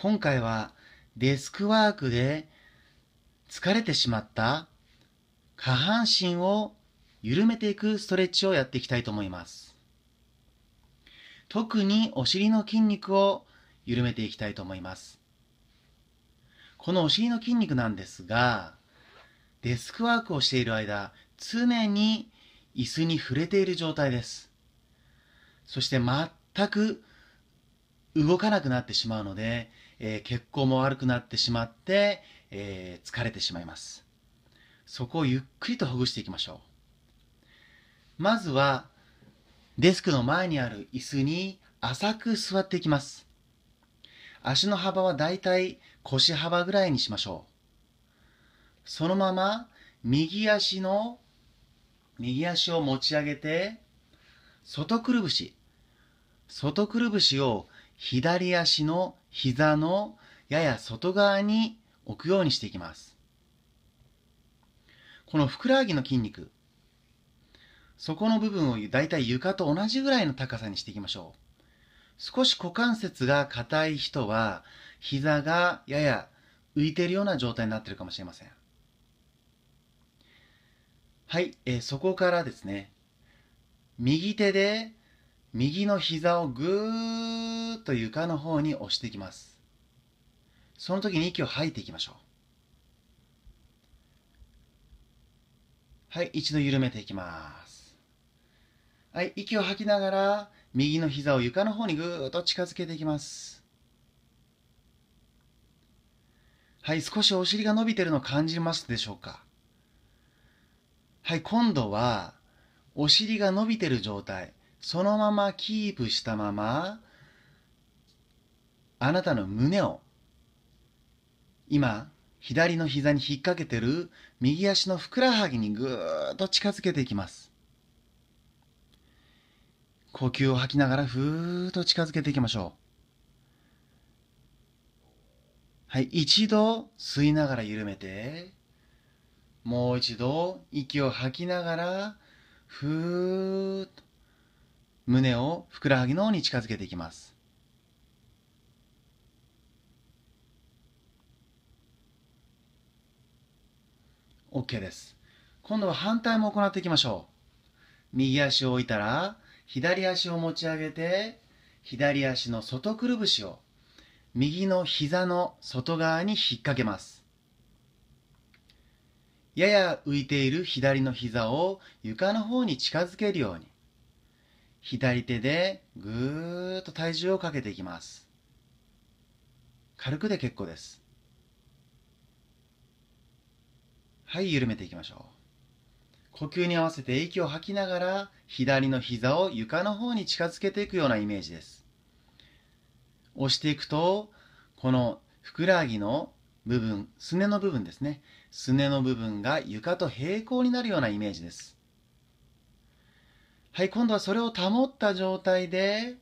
今回はデスクワークで疲れてしまった下半身を緩めていくストレッチをやっていきたいと思います。特にお尻の筋肉を緩めていきたいと思います。このお尻の筋肉なんですが、デスクワークをしている間、常に椅子に触れている状態です。そして全く動かなくなってしまうので、えー、血行も悪くなってしまって、えー、疲れてしまいますそこをゆっくりとほぐしていきましょうまずはデスクの前にある椅子に浅く座っていきます足の幅はだいたい腰幅ぐらいにしましょうそのまま右足の右足を持ち上げて外くるぶし外くるぶしを左足の膝のやや外側に置くようにしていきます。このふくらはぎの筋肉、そこの部分をだいたい床と同じぐらいの高さにしていきましょう。少し股関節が硬い人は、膝がやや浮いているような状態になっているかもしれません。はい、えー、そこからですね、右手で右の膝をぐーっと床の方に押していきますその時に息を吐いていきましょうはい一度緩めていきますはい息を吐きながら右の膝を床の方にぐーっと近づけていきますはい少しお尻が伸びてるのを感じますでしょうかはい今度はお尻が伸びてる状態そのままキープしたまま、あなたの胸を、今、左の膝に引っ掛けてる右足のふくらはぎにぐーっと近づけていきます。呼吸を吐きながらふーっと近づけていきましょう。はい、一度吸いながら緩めて、もう一度息を吐きながら、ふーっと胸をふくらはぎの方に近づけていきますオッケーです今度は反対も行っていきましょう右足を置いたら左足を持ち上げて左足の外くるぶしを右の膝の外側に引っ掛けますやや浮いている左の膝を床の方に近づけるように左手でぐーっと体重をかけていきます。軽くで結構です。はい、緩めていきましょう。呼吸に合わせて息を吐きながら左の膝を床の方に近づけていくようなイメージです。押していくと、このふくらはぎの部分、すねの部分ですね。すねの部分が床と平行になるようなイメージです。はい、今度はそれを保った状態で、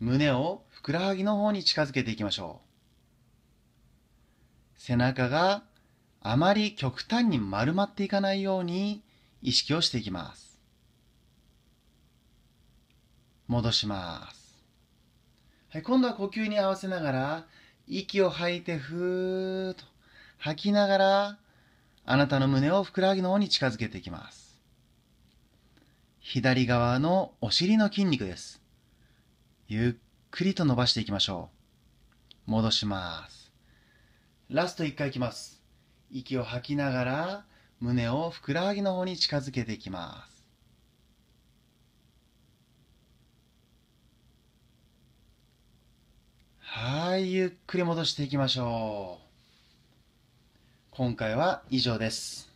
胸をふくらはぎの方に近づけていきましょう。背中があまり極端に丸まっていかないように意識をしていきます。戻します。はい、今度は呼吸に合わせながら、息を吐いてふーっと吐きながら、あなたの胸をふくらはぎの方に近づけていきます。左側のお尻の筋肉です。ゆっくりと伸ばしていきましょう。戻します。ラスト1回いきます。息を吐きながら胸をふくらはぎの方に近づけていきます。はい、ゆっくり戻していきましょう。今回は以上です。